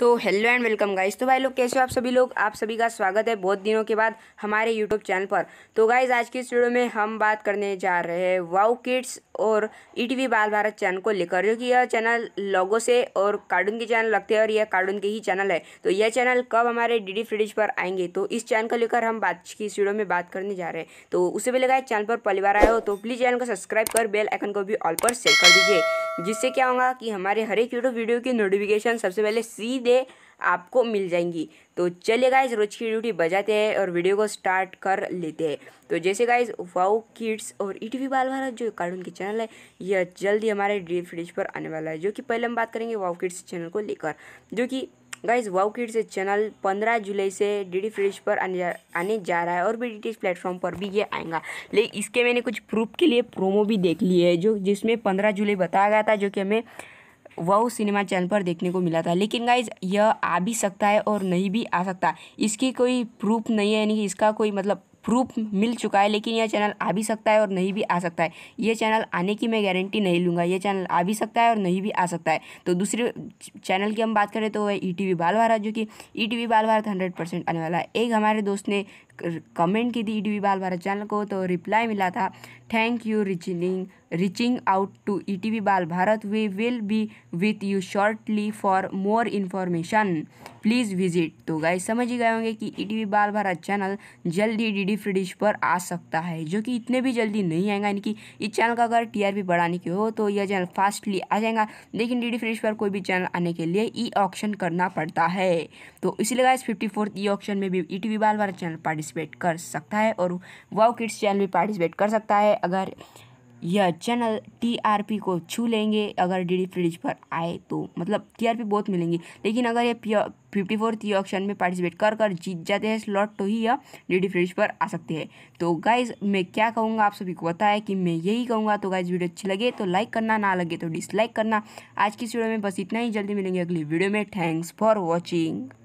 तो hello and welcome guys तो भाई लोग कैसे हो आप सभी लोग आप सभी का स्वागत है बहुत दिनों के बाद हमारे यूट्यूब चैनल पर तो गाइस आज की इस वीडियो में हम बात करने जा रहे हैं वाओ किड्स और ई e टी बाल भारत चैनल को लेकर जो कि यह चैनल लोगों से और कार्टून के चैनल लगते हैं और यह कार्टून के ही चैनल है तो यह चैनल कब हमारे डी डी फ्रिडिज पर आएंगे तो इस चैनल को लेकर हम बात की इस वीडियो में बात करने जा रहे हैं तो उससे पहले गाइस चैनल पर पहली बार आए हो तो प्लीज़ चैनल को सब्सक्राइब कर बेल आइकन को भी ऑल पर सेट कर दीजिए जिससे क्या होगा कि हमारे हर एक यूट्यूब वीडियो की नोटिफिकेशन सबसे पहले सीधे आपको मिल जाएंगी तो चलिए गाइज रोज की ड्यूटी बजाते हैं और वीडियो को स्टार्ट कर लेते हैं तो जैसे गाइज वाओ किड्स और ई e टी वी बाल भारत जो कार्टून के चैनल है यह जल्दी हमारे ड्री फ्रिज पर आने वाला है जो कि पहले हम बात करेंगे वाओ किड्स चैनल को लेकर जो कि गाइज वाउ किड्स चैनल पंद्रह जुलाई से डी डी फ्रिज पर आने जा, आने जा रहा है और भी डी प्लेटफॉर्म पर भी ये आएगा लेकिन इसके मैंने कुछ प्रूफ के लिए प्रोमो भी देख लिए है जो जिसमें पंद्रह जुलाई बताया गया था जो कि हमें वह सिनेमा चैनल पर देखने को मिला था लेकिन गाइज यह आ भी सकता है और नहीं भी आ सकता इसकी कोई प्रूफ नहीं है यानी कि इसका कोई मतलब प्रूफ मिल चुका है लेकिन यह चैनल आ भी सकता है और नहीं भी आ सकता है ये चैनल आने की मैं गारंटी नहीं लूँगा ये चैनल आ भी सकता है और नहीं भी आ सकता है तो दूसरे चैनल की हम बात करें तो वह ई टी वी बाल भारत जो कि ई टी वी बाल भारत हंड्रेड परसेंट आने वाला है एक हमारे दोस्त ने कमेंट की थी ई टी वी बाल भारत चैनल को तो रिप्लाई मिला था thank you reaching reaching out to ETV Bal Bharat. We will be with you shortly for more information. Please visit तो गाइस समझ ही गए होंगे कि ई बाल भारत चैनल जल्दी डी डी फ्री डिश पर आ सकता है जो कि इतने भी जल्दी नहीं आएगा यानी कि इस चैनल का अगर पी बढ़ाने की हो तो यह चैनल फास्टली आ जाएगा लेकिन डी डी फ्री डिश पर कोई भी चैनल आने के लिए ई e ऑप्शन करना पड़ता है तो इसलिए guys fifty fourth E option में भी ई टी वी बाल भारत चैनल पार्टिसिपेट कर सकता है और वाओ किड्स चैनल भी पार्टिसिपेट कर सकता है अगर यह चैनल टीआरपी को छू लेंगे अगर डी डी फ्रिज पर आए तो मतलब टीआरपी बहुत मिलेंगी लेकिन अगर ये फिफ्टी फोर्थ ऑप्शन में पार्टिसिपेट कर कर जीत जाते हैं स्लॉट तो ही यह डी डी फ्रिज पर आ सकते हैं तो गाइज मैं क्या कहूँगा आप सभी को पता है कि मैं यही कहूँगा तो गाइज वीडियो अच्छी लगे तो लाइक करना ना लगे तो डिसलाइक करना आज की इस वीडियो में बस इतना ही जल्दी मिलेंगे अगली वीडियो में थैंक्स फॉर वॉचिंग